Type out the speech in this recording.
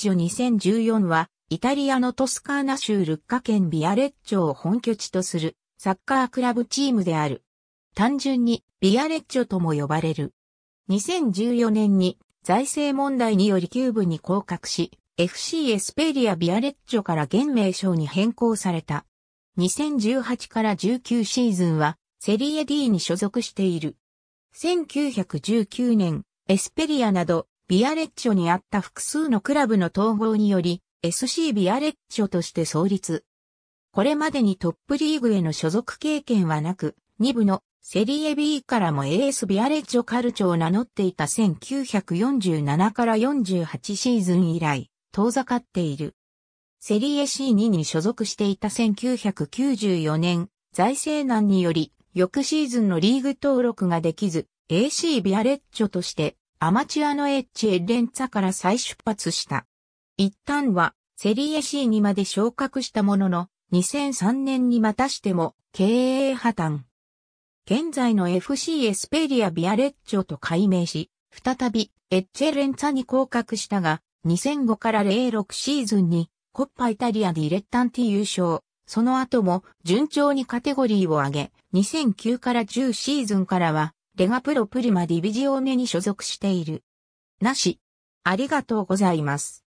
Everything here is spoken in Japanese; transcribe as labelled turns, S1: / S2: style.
S1: ョ2014は、イタリアのトスカーナ州ルッカ県ビアレッジョを本拠地とするサッカークラブチームである。単純にビアレッジョとも呼ばれる。2014年に財政問題によりキューブに降格し、FC エスペリアビアレッジョから現名称に変更された。2018から19シーズンはセリエ D に所属している。1919年、エスペリアなどビアレッチョにあった複数のクラブの統合により、SC ビアレッチョとして創立。これまでにトップリーグへの所属経験はなく、2部のセリエ B からも AS ビアレッジョカルチョを名乗っていた1947から48シーズン以来、遠ざかっている。セリエ C2 に所属していた1994年、財政難により、翌シーズンのリーグ登録ができず、AC ビアレッジョとしてアマチュアのエッチエレンツァから再出発した。一旦はセリエ C にまで昇格したものの、2003年にまたしても経営破綻。現在の FC エスペリアビアレッチョと改名し、再びエッチェレンツァに降格したが、2005から06シーズンにコッパイタリアディレッタンティ優勝。その後も順調にカテゴリーを上げ、2009から10シーズンからはレガプロプリマディビジオネに所属している。なし。ありがとうございます。